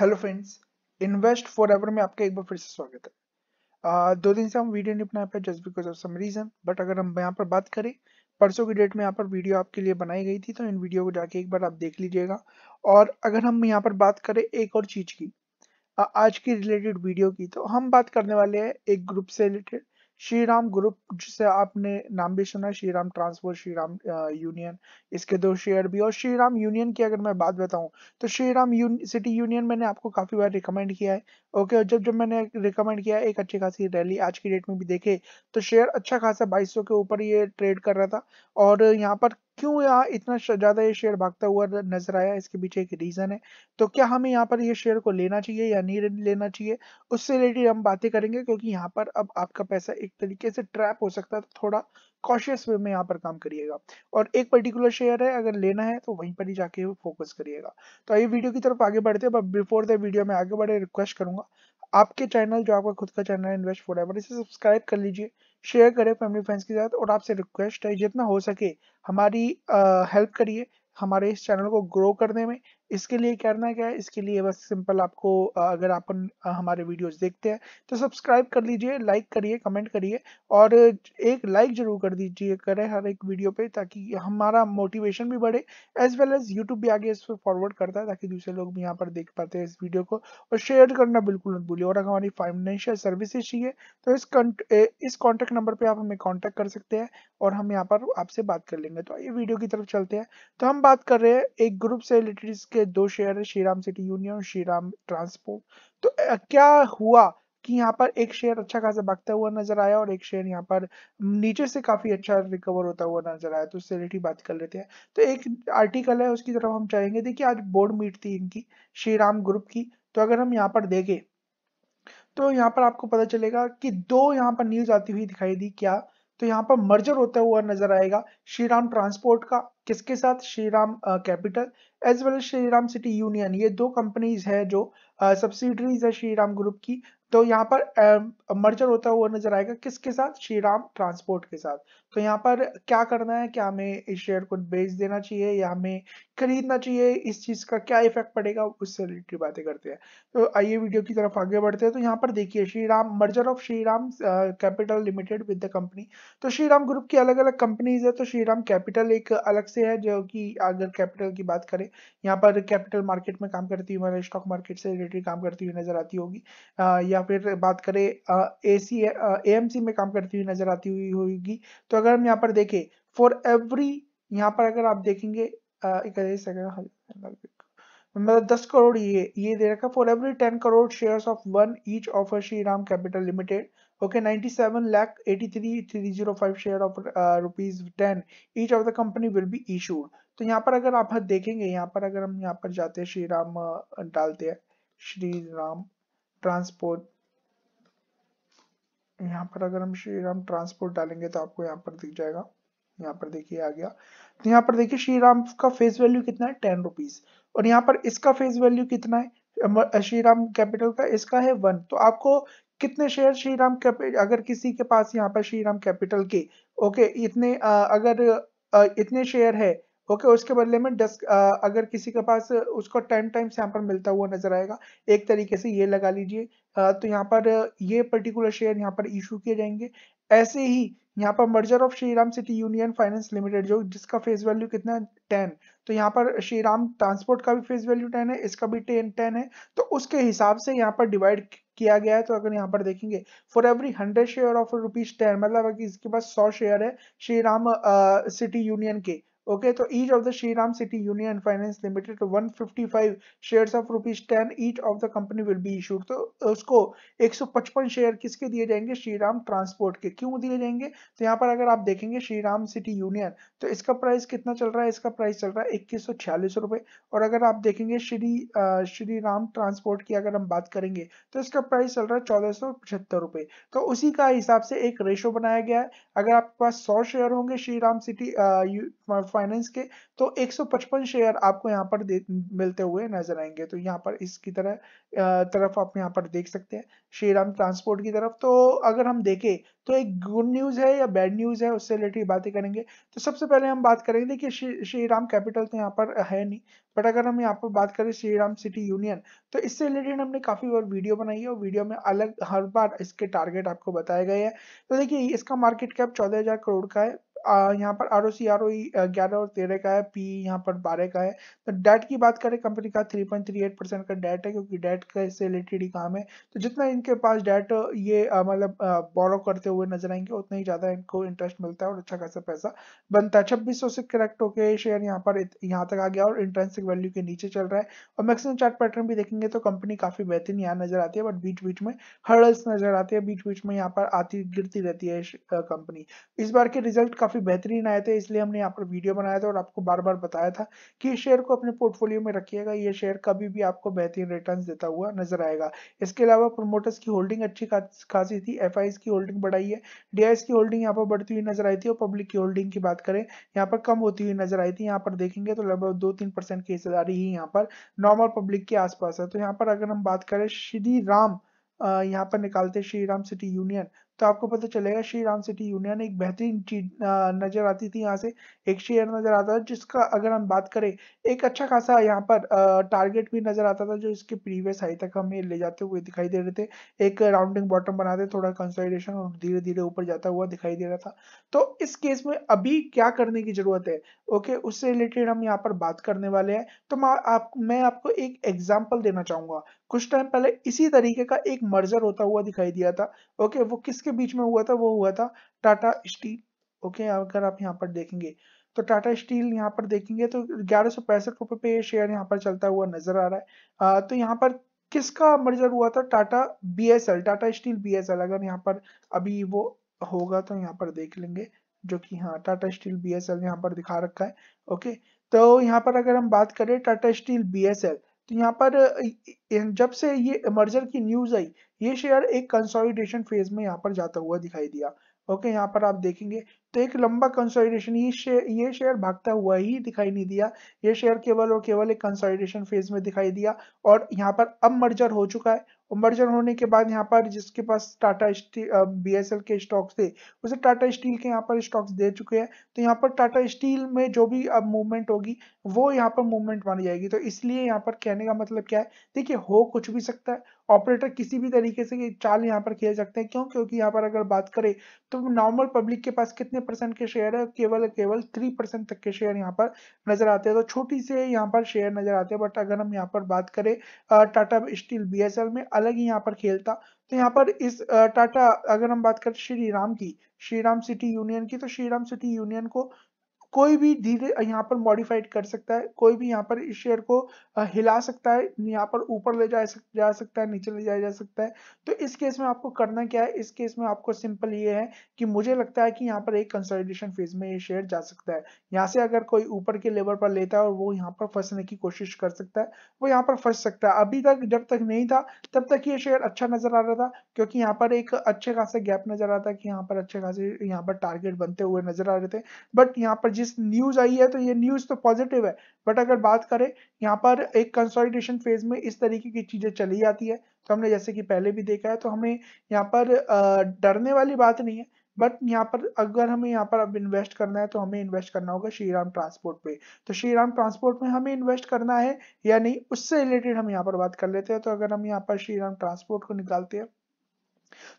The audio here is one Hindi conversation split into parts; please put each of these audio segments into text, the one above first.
Hello friends invest forever में आपका एक बार फिर से स्वागत है uh, दो दिन से हम वीडियो नहीं बनाए पाए just because of some reason but अगर हम यहाँ पर बात करें परसों की डेट में यहाँ पर वीडियो आपके लिए बनाई गई थी तो इन वीडियो को जाके एक बार आप देख लीजिएगा और अगर हम यहाँ पर बात करें एक और चीज की आज की रिलेटेड वीडियो की तो हम बात करने वाले हैं एक ग्रुप से रिलेटेड श्री राम ग्रुप जिसे आपने नाम भी सुना श्री राम ट्रांसपोर्ट श्री राम यूनियन इसके दो शेयर भी और श्री राम यूनियन की अगर मैं बात बताऊं तो श्री राम यून, सिटी यूनियन मैंने आपको काफ़ी बार रिकमेंड किया है ओके और जब जब मैंने रिकमेंड किया एक अच्छी खासी रैली आज की डेट में भी देखे तो शेयर अच्छा खासा बाईस के ऊपर ये ट्रेड कर रहा था और यहाँ पर क्यों यहाँ इतना ज़्यादा ये शेयर भागता हुआ नजर आया इसके पीछे एक रीज़न है तो क्या हमें यहाँ पर ये शेयर को लेना चाहिए या नहीं लेना चाहिए उससे रिलेटेड हम बातें करेंगे क्योंकि यहाँ पर अब आपका पैसा एक तरीके से ट्रैप हो सकता है तो थोड़ा कॉशियस वे में यहाँ पर काम करिएगा और एक पर्टिकुलर शेयर है अगर लेना है तो वहीं पर ही जाके फोकस करिएगा तो आइए वीडियो की तरफ आगे बढ़ते हैं बिफोर द वीडियो में आगे बढ़े रिक्वेस्ट करूंगा आपके चैनल जो आपका खुद का चैनल है इन्वेस्ट फॉर एवर इसे सब्सक्राइब कर लीजिए शेयर करें फैमिली फ्रेंड्स के साथ और आपसे रिक्वेस्ट है जितना हो सके हमारी हेल्प करिए हमारे इस चैनल को ग्रो करने में इसके लिए करना क्या है इसके लिए बस सिंपल आपको अगर आप हमारे वीडियोस देखते हैं तो सब्सक्राइब कर लीजिए लाइक करिए कमेंट करिए और एक लाइक जरूर कर दीजिए करें हर एक वीडियो पे ताकि हमारा मोटिवेशन भी बढ़े एज वेल एज यूट्यूब भी आगे इस पर फॉरवर्ड करता है ताकि दूसरे लोग भी यहाँ पर देख पाते हैं इस वीडियो को और शेयर करना बिल्कुल मत भूलिए और अगर हमारी फाइनेंशियल सर्विसेज चाहिए तो इस इस कॉन्टैक्ट नंबर पर आप हमें कॉन्टैक्ट कर सकते हैं और हम यहाँ पर आपसे बात कर लेंगे तो ये वीडियो की तरफ चलते हैं तो हम बात कर रहे हैं एक ग्रुप से रिलेटेड के दो शेयर है Shriram city union Shriram transport तो क्या हुआ कि यहाँ पर एक शेयर अच्छा खासा भागता हुआ नजर आया और एक शेयर यहाँ पर नीचे से काफी अच्छा रिकवर होता हुआ नजर आया तो उससे रिलेटेड बात कर लेते हैं तो एक आर्टिकल है उसकी तरफ हम चाहेंगे देखिए आज बोर्ड मीट थी इनकी श्रीराम ग्रुप की तो अगर हम यहाँ पर देखें तो यहाँ पर आपको पता चलेगा कि दो यहाँ पर न्यूज आती हुई दिखाई दी क्या तो यहाँ पर मर्जर होता हुआ नजर आएगा श्रीराम ट्रांसपोर्ट का किसके साथ Shriram capital as well as Shriram city union ये दो कंपनीज है जो सब्सिडरीज है श्रीराम ग्रुप की तो यहाँ पर मर्जर होता हुआ नजर आएगा किसके साथ श्री राम ट्रांसपोर्ट के साथ तो यहाँ पर क्या करना है क्या हमें इस शेयर को बेच देना चाहिए या हमें खरीदना चाहिए इस चीज का क्या इफेक्ट पड़ेगा उससे रिलेटेड बातें करते हैं तो आइए वीडियो की तरफ आगे बढ़ते हैं तो यहाँ पर देखिए Shriram merger of Shri Ram capital limited with the company तो श्री राम ग्रुप की अलग अलग कंपनीज है तो श्री राम कैपिटल एक अलग से है जो की अगर कैपिटल की बात करें यहाँ पर कैपिटल मार्केट में काम करती हुई स्टॉक मार्केट से रिलेटेड काम करती हुई नजर आती होगी या या फिर बात करें ए सी ए में काम करती हुई नजर आती हुई होगी तो अगर हम यहाँ पर देखें फॉर एवरी यहाँ पर अगर आप देखेंगे एक मतलब दस करोड़ ये ये दे रखा for every ten crore shares of one each of Shri Ram capital limited okay ninety seven lakh eighty three three zero five share of rupees ten each of the company will be issued तो यहाँ पर अगर आप देखेंगे यहाँ पर अगर हम यहाँ पर जाते हैं श्री राम डालते हैं श्री राम ट्रांसपोर्ट यहाँ पर अगर हम श्री राम ट्रांसपोर्ट डालेंगे तो आपको यहाँ पर दिख जाएगा यहाँ पर देखिए आ गया तो यहाँ पर देखिए श्री राम का फेस वैल्यू कितना है टेन रुपीज और यहाँ पर इसका फेस वैल्यू कितना है श्री राम कैपिटल का इसका है वन तो आपको कितने शेयर श्री राम कैपिटल अगर किसी के पास यहाँ पर श्री राम कैपिटल के ओके इतने आ, अगर आ, इतने शेयर है ओके उसके बदले में डस्क अगर किसी के पास उसको टाइम टाइम सैंपल मिलता हुआ नजर आएगा एक तरीके से ये लगा लीजिए तो यहाँ पर ये पर्टिकुलर शेयर यहाँ पर इशू किए जाएंगे ऐसे ही यहाँ पर merger of Shriram city union finance limited जो जिसका फेस वैल्यू कितना है 10 तो यहाँ पर श्रीराम ट्रांसपोर्ट का भी फेस वैल्यू 10 है इसका भी 10 10 है तो उसके हिसाब से यहाँ पर डिवाइड किया गया है तो अगर यहाँ पर देखेंगे for every hundred share of rupees ten मतलब अगर इसके पास सौ शेयर है श्रीराम सिटी यूनियन के Okay, so each of the Shriram City Union Finance Limited 155 shares of rupees 10 each of the company will be issued. तो उसको 155 शेयर किसके दिए जाएंगे श्री राम ट्रांसपोर्ट के क्यों दिए जाएंगे तो यहाँ पर अगर आप देखेंगे श्री राम सिटी यूनियन तो इसका प्राइस कितना चल रहा है इसका प्राइस चल रहा है इक्कीस सौ छियालीस रुपए और अगर आप देखेंगे श्री श्री राम ट्रांसपोर्ट की अगर हम बात करेंगे तो इसका प्राइस चल रहा है चौदह सौ पचहत्तर रुपए तो उसी का हिसाब से एक रेशो बनाया गया है अगर आपके पास सौ शेयर होंगे श्री राम सिटी फाइनेंस के तो 155 शेयर आपको यहाँ पर मिलते हुए नजर आएंगे तो यहाँ पर इसकी तरह तरफ आप यहाँ पर देख सकते हैं श्री राम ट्रांसपोर्ट की तरफ तो अगर हम देखें तो एक गुड न्यूज है या बैड न्यूज है उससे रिलेटेड बातें करेंगे तो सबसे पहले हम बात करेंगे देखिए श्री राम कैपिटल तो यहाँ पर है नहीं बट अगर हम यहाँ पर बात करें श्री राम सिटी यूनियन तो इससे रिलेटेड हमने काफी बार वीडियो बनाई है और वीडियो में अलग हर बार इसके टारगेट आपको बताए गए हैं तो देखिए इसका मार्केट कैप चौदह करोड़ का है यहाँ पर R O C R O ग्यारह और तेरह का है पी यहाँ पर बारह का है तो डेट की बात करें कंपनी का three point three eight percent का डेट है क्योंकि डेट का इससे रिलेटेड ही काम है तो जितना इनके पास डेट ये मतलब बोरो करते हुए नजर आएंगे उतना ही ज़्यादा इनको इंटरेस्ट मिलता है और अच्छा खासा पैसा बनता है छब्बीस सौ से करेक्ट होकर शेयर यहाँ पर यहाँ तक आ गया और इंटरेंसिक वैल्यू के नीचे चल रहा है और मैक्सिमम चार्ट पैटर्न भी देखेंगे तो कंपनी काफ़ी बेहतरीन यहाँ नजर आती है बट बीच बीच में हर्डल्स नजर आती है बीच बीच में यहाँ पर आती गिरती रहती है कंपनी इस बार के रिजल्ट काफी बेहतरीन आए थे इसलिए हमने यहाँ पर वीडियो बनाया था और आपको बार बार बताया था कि इस शेयर को अपने पोर्टफोलियो में रखिएगा ये शेयर कभी भी आपको बेहतरीन रिटर्न देता हुआ नजर आएगा इसके अलावा प्रोमोटर्स की होल्डिंग अच्छी खासी थी एफ की होल्डिंग बढ़ाई है डी की होल्डिंग यहाँ पर बढ़ती हुई नजर आई थी और पब्लिक की होल्डिंग की बात करें यहाँ पर कम होती हुई नजर आई थी यहाँ पर देखेंगे तो लगभग दो तीन परसेंट की हिस्सेदारी ही यहाँ पर नॉर्मल पब्लिक के आसपास है तो यहाँ पर अगर हम बात करें श्री राम यहाँ पर निकालते श्री राम सिटी यूनियन तो आपको पता चलेगा श्री राम सिटी यूनियन एक बेहतरीन चीज नजर आती थी यहाँ से एक शेयर नजर आता था जिसका अगर हम बात करें एक अच्छा खासा यहाँ पर टारगेट भी नजर आता था जो इसके प्रीवियस हाई तक हमें ले जाते हुए दिखाई दे रहे थे एक राउंडिंग बॉटम बनाते थोड़ा कंसोलिडेशन और धीरे धीरे ऊपर जाता हुआ दिखाई दे रहा था तो इस केस में अभी क्या करने की जरूरत है ओके उससे रिलेटेड हम यहाँ पर बात करने वाले हैं तो मैं आप मैं आपको एक एग्जाम्पल देना चाहूंगा कुछ टाइम पहले इसी तरीके का एक मर्जर होता हुआ दिखाई दिया था ओके वो किसके बीच में हुआ था वो हुआ था टाटा स्टील ओके अगर आप यहाँ पर देखेंगे तो टाटा स्टील यहाँ पर देखेंगे तो ग्यारह सौ पैंसठ रुपये पे शेयर यहाँ पर चलता हुआ नजर आ रहा है आ, तो यहाँ पर किसका मर्जर हुआ था Tata BSL Tata steel BSL अगर यहाँ पर अभी वो होगा तो यहाँ पर देख लेंगे जो कि हाँ टाटा स्टील बीएसएल यहाँ पर दिखा रखा है ओके तो यहाँ पर अगर हम बात करें टाटा स्टील बीएसएल तो यहाँ पर जब से ये मर्जर की न्यूज आई ये शेयर एक कंसोलिडेशन फेज में यहाँ पर जाता हुआ दिखाई दिया ओके यहाँ पर आप देखेंगे तो एक लंबा कंसोलिडेशन ये शेयर ये शेयर भागता हुआ ही दिखाई नहीं दिया ये शेयर केवल और केवल एक कंसोलिडेशन फेज में दिखाई दिया और यहाँ पर अब मर्जर हो चुका है मर्जर होने के बाद यहाँ पर जिसके पास टाटा स्टील बी के स्टॉक्स थे उसे टाटा स्टील के यहाँ पर स्टॉक्स दे चुके हैं तो यहाँ पर टाटा स्टील में जो भी अब मूवमेंट होगी वो यहाँ पर मूवमेंट मानी जाएगी तो इसलिए यहाँ पर कहने का मतलब क्या है देखिए हो कुछ भी सकता है ऑपरेटर किसी भी तरीके से चाल यहाँ पर खेल सकते हैं क्यों क्योंकि यहाँ पर अगर बात करें तो नॉर्मल पब्लिक के पास कितने परसेंट के शेयर है केवल केवल थ्री परसेंट तक के शेयर यहाँ पर नजर आते हैं तो छोटी से यहाँ पर शेयर नजर आते हैं बट अगर हम यहाँ पर बात करें टाटा स्टील बीएसएल में अलग ही यहाँ पर खेलता तो यहाँ पर इस टाटा अगर हम बात करें श्री राम की श्री राम सिटी यूनियन की तो श्री राम सिटी यूनियन को कोई भी धीरे यहाँ पर मॉडिफाइड कर सकता है कोई भी यहाँ पर इस शेयर को हिला सकता है यहाँ पर ऊपर ले जा सकता जा सकता है नीचे ले जाया जा सकता है तो इस केस में आपको करना क्या है इस केस में आपको सिंपल ये है कि मुझे लगता है कि यहाँ पर एक कंसोलिडेशन फेज में ये शेयर जा सकता है यहाँ से अगर कोई ऊपर के लेवल पर लेता है और वो यहाँ पर फंसने की कोशिश कर सकता है वो यहाँ पर फंस सकता है अभी तक जब तक नहीं था तब तक ये शेयर अच्छा नजर आ रहा था क्योंकि यहाँ पर एक अच्छे खासा गैप नजर आता कि यहाँ पर अच्छे खासे यहाँ पर टारगेट बनते हुए नजर आ रहे थे बट यहाँ पर जिस जिस न्यूज आई है तो ये न्यूज तो पॉजिटिव है बट अगर बात करें यहाँ पर एक कंसोलिडेशन फेज में इस तरीके की चीजें चली जाती है तो हमने जैसे कि पहले भी देखा है तो हमें यहाँ पर डरने वाली बात नहीं है बट यहाँ पर अगर हमें यहाँ पर अब इन्वेस्ट करना है तो हमें इन्वेस्ट करना होगा श्रीराम ट्रांसपोर्ट पे तो श्रीराम ट्रांसपोर्ट में हमें इन्वेस्ट करना है या नहीं उससे रिलेटेड हम यहाँ पर बात कर लेते हैं तो अगर हम यहाँ पर श्रीराम ट्रांसपोर्ट को निकालते हैं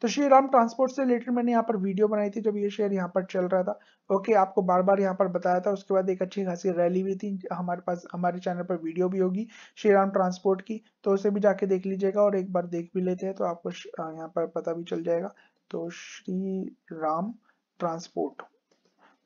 तो श्री राम ट्रांसपोर्ट से रिलेटेड मैंने यहाँ पर वीडियो बनाई थी जब ये शेयर यहाँ पर चल रहा था ओके आपको बार बार यहाँ पर बताया था उसके बाद एक अच्छी खासी रैली भी थी हमारे पास हमारे चैनल पर वीडियो भी होगी श्री राम ट्रांसपोर्ट की तो उसे भी जाके देख लीजिएगा और एक बार देख भी लेते हैं तो आपको यहाँ पर पता भी चल जाएगा तो श्री राम ट्रांसपोर्ट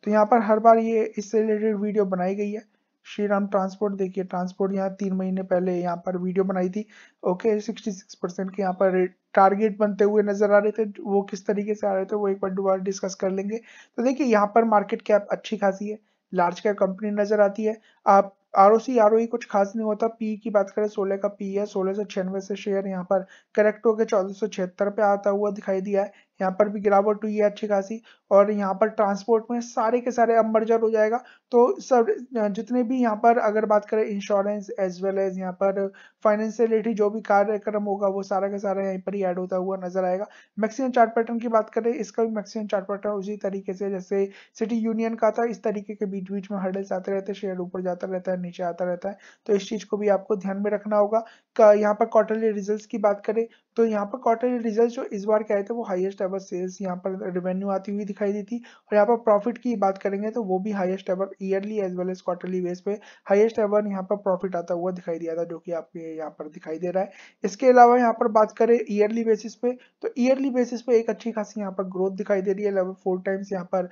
तो यहाँ पर हर बार ये इससे रिलेटेड वीडियो बनाई गई है श्री राम ट्रांसपोर्ट देखिए ट्रांसपोर्ट यहाँ तीन महीने पहले यहाँ पर वीडियो बनाई थी ओके सिक्सटी सिक्स परसेंट के यहाँ पर टारगेट बनते हुए नजर आ रहे थे वो किस तरीके से आ रहे थे वो एक बार दोबारा डिस्कस कर लेंगे तो देखिए यहाँ पर मार्केट कैप अच्छी खासी है लार्ज कैप कंपनी नजर आती है आप R O C R O कुछ खास नहीं होता पी की बात करें सोलह का पी है सोलह सौ छियानवे से शेयर यहाँ पर करेक्ट होकर चौदह सौ छिहत्तर पे आता हुआ दिखाई दिया है यहाँ पर भी गिरावट हुई है अच्छी खासी और यहाँ पर ट्रांसपोर्ट में सारे के सारे अब मर्जर हो जाएगा तो सब जितने भी यहाँ पर अगर बात करें इंश्योरेंस एज वेल एज यहाँ पर फाइनेंस से रिलेटेड जो भी कार्यक्रम होगा वो सारा का सारा यहीं पर ही ऐड होता हुआ नजर आएगा मैक्सिमम चार्ट पैटर्न की बात करें इसका भी मैक्सिमम चार्ट पैटर्न उसी तरीके से जैसे सिटी यूनियन का था इस तरीके के बीच बीच में हर्डल्स आते रहते हैं शेयर ऊपर जाता रहता है नीचे आता रहता है तो इस चीज को भी आपको ध्यान में रखना होगा यहाँ पर क्वार्टरली रिजल्ट की बात करें तो यहाँ पर क्वार्टरली रिजल्ट जो इस बार के आए थे वो हाईएस्ट एवर सेल्स यहाँ पर रेवेन्यू आती हुई दिखाई दी थी और यहाँ पर प्रॉफिट की बात करेंगे तो वो भी highest ever yearly as well as quarterly base पे हाईएस्ट एवर यहाँ पर प्रॉफिट आता हुआ दिखाई दिया था जो कि आपके यहाँ पर दिखाई दे रहा है इसके अलावा यहाँ पर बात करें ईयरली बेसिस पे तो ईयरली बेसिस पे एक अच्छी खासी यहाँ पर ग्रोथ दिखाई दे रही है लगभग फोर टाइम्स यहाँ पर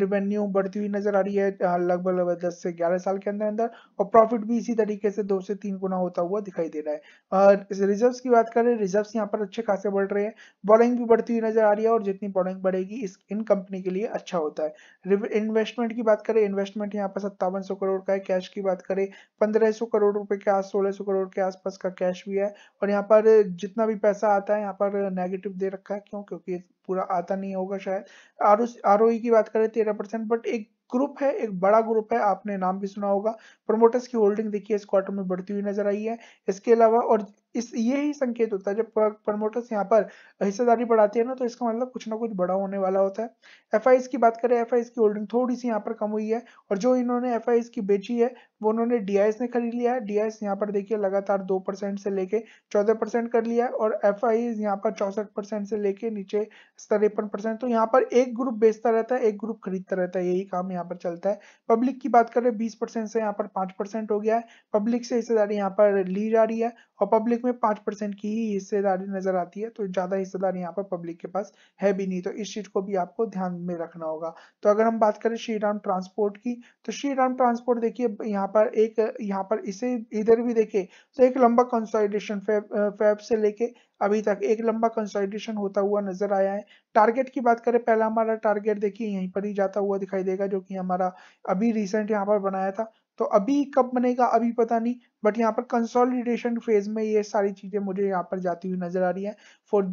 रेवेन्यू बढ़ती हुई नजर आ रही है लगभग लगभग दस से ग्यारह साल के अंदर अंदर और प्रॉफिट भी इसी तरीके से दो से तीन गुना होता हुआ दिखाई दे रहा है रिजर्व की बात करें रिजर्व यहाँ यहाँ पर अच्छे खासे बढ़ रहे हैं बॉलिंग भी बढ़ती हुई नजर आ रही है और जितनी बॉलिंग बढ़ेगी इस इन कंपनी के लिए अच्छा होता है इन्वेस्टमेंट की बात करें इन्वेस्टमेंट यहाँ पर सत्तावन करोड़ का है कैश की बात करें पंद्रह करोड़ रुपए के आस सोलह करोड़ के आसपास का कैश भी है और यहाँ पर जितना भी पैसा आता है यहाँ पर नेगेटिव दे रखा है क्यों क्योंकि पूरा आता नहीं होगा शायद आर आर e की बात करें तेरह परसेंट बट एक ग्रुप है एक बड़ा ग्रुप है आपने नाम भी सुना होगा प्रमोटर्स की होल्डिंग देखिए इस क्वार्टर में बढ़ती हुई नजर आई है इसके अलावा और इस ये ही संकेत होता है जब प्रमोटर्स यहाँ पर हिस्सेदारी बढ़ाती है ना तो इसका मतलब कुछ ना कुछ बड़ा होने वाला होता है एफ की बात करें एफ की होल्डिंग थोड़ी सी यहाँ पर कम हुई है और जो इन्होंने एफ की बेची है वो उन्होंने डी ने खरीद लिया है डी यहाँ पर देखिए लगातार दो से लेके चौदह कर लिया है और एफ यहाँ पर चौसठ परसेंट से लेके नीचे तिरपन परसेंट तो यहाँ पर एक ग्रुप बेचता रहता है एक ग्रुप खरीदता रहता है यही काम यहाँ पर चलता है पब्लिक की बात करें बीस परसेंट से यहाँ पर पांच परसेंट हो गया है पब्लिक से हिस्सेदारी यहाँ पर ली जा रही है और पब्लिक में पांच परसेंट की ही हिस्सेदारी नजर आती है तो ज्यादा हिस्सेदारी यहाँ पर पब्लिक के पास है भी नहीं तो इस चीज को भी आपको ध्यान में रखना होगा तो अगर हम बात करें श्री राम ट्रांसपोर्ट की तो श्री राम ट्रांसपोर्ट देखिए यहाँ पर एक यहाँ पर इसे इधर भी देखे तो एक लंबा कंसोलिडेशन फैब फैब से लेके अभी तक एक लंबा कंसोलिडेशन होता हुआ नजर आया है टारगेट की बात करें पहला हमारा टारगेट देखिए यहीं पर ही जाता हुआ दिखाई देगा जो कि हमारा अभी रिसेंट यहाँ पर बनाया था तो अभी कब बनेगा अभी पता नहीं बट यहाँ पर कंसोलिडेशन फेज में ये सारी चीजें मुझे यहाँ पर जाती हुई नजर आ रही है फॉर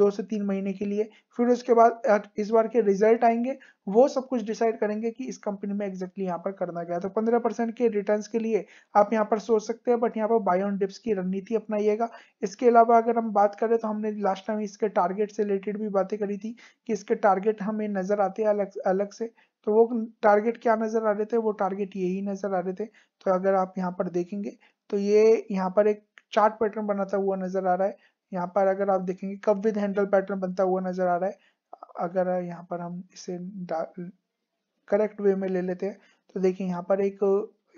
दो से तीन महीने के लिए फिर उसके बाद इस बार के रिजल्ट आएंगे वो सब कुछ डिसाइड करेंगे कि इस कंपनी में एग्जैक्टली यहाँ पर करना गया तो पंद्रह परसेंट के रिटर्न के लिए आप यहाँ पर सोच सकते हैं बट यहाँ पर बाय डिप्स की रणनीति अपनाइएगा इसके अलावा अगर हम बात करें तो हमने लास्ट टाइम इसके टारगेट से रिलेटेड भी बातें करी थी कि इसके टारगेट हमें नजर आते हैं अलग अलग से तो वो टारगेट क्या नज़र आ रहे थे वो टारगेट यही नज़र आ रहे थे तो अगर आप यहाँ पर देखेंगे तो ये यहाँ पर एक चार्ट पैटर्न बनाता हुआ नज़र आ रहा है यहाँ पर अगर आप देखेंगे कब विद हैंडल पैटर्न बनता हुआ नज़र आ रहा है अगर यहाँ पर हम इसे करेक्ट वे में ले लेते हैं तो देखिए यहाँ पर एक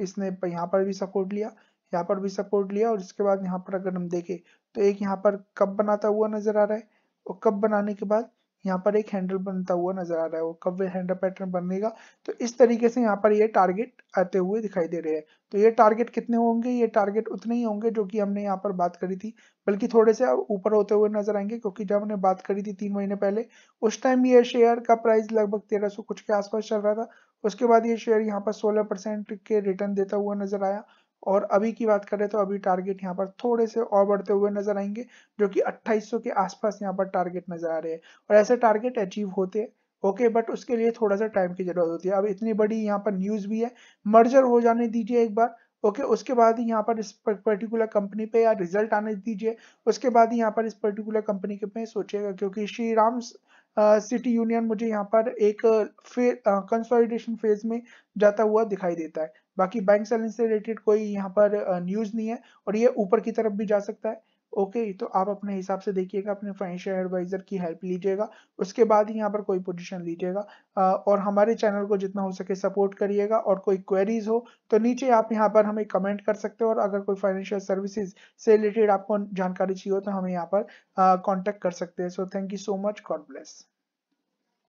इसने यहाँ पर भी सपोर्ट लिया यहाँ पर भी सपोर्ट लिया और इसके बाद यहाँ पर अगर हम देखें तो एक यहाँ पर कप बनाता हुआ नजर आ रहा है और कप बनाने के बाद यहाँ पर एक हैंडल बनता हुआ नजर आ रहा है वो कब हैंडल पैटर्न बनेगा तो इस तरीके से यहाँ पर ये टारगेट आते हुए दिखाई दे रहे हैं तो ये टारगेट कितने होंगे ये टारगेट उतने ही होंगे जो कि हमने यहाँ पर बात करी थी बल्कि थोड़े से ऊपर होते हुए नजर आएंगे क्योंकि जब हमने बात करी थी तीन महीने पहले उस टाइम ये शेयर का प्राइस लगभग तेरह कुछ के आसपास चल रहा था उसके बाद ये शेयर यहाँ पर सोलह परसेंट के रिटर्न देता हुआ नजर आया और अभी की बात करें तो अभी टारगेट यहाँ पर थोड़े से और बढ़ते हुए नजर आएंगे जो कि 2800 के आसपास यहाँ पर टारगेट नजर आ रहे हैं और ऐसे टारगेट अचीव होते हैं ओके okay, बट उसके लिए थोड़ा सा टाइम की जरूरत होती है अब इतनी बड़ी यहाँ पर न्यूज भी है मर्जर हो जाने दीजिए एक बार ओके okay, उसके बाद ही यहाँ पर इस पर्टिकुलर कंपनी पे या रिजल्ट आने दीजिए उसके बाद ही यहाँ पर इस पर्टिकुलर कंपनी के पे सोचेगा क्योंकि श्री राम सिटी यूनियन मुझे यहाँ पर एक कंसोलिडेशन फेज में जाता हुआ दिखाई देता है बाकी बैंक सैलेंस से रिलेटेड कोई यहाँ पर न्यूज नहीं है और ये ऊपर की तरफ भी जा सकता है ओके okay, तो आप अपने हिसाब से देखिएगा अपने फाइनेंशियल एडवाइजर की हेल्प लीजिएगा उसके बाद ही यहाँ पर कोई पोजीशन लीजिएगा और हमारे चैनल को जितना हो सके सपोर्ट करिएगा और कोई क्वेरीज हो तो नीचे आप यहाँ पर हमें कमेंट कर सकते हो और अगर कोई फाइनेंशियल सर्विसेज से रिलेटेड आपको जानकारी चाहिए हो तो हमें यहाँ पर कॉन्टेक्ट कर सकते हैं so thank you so much God bless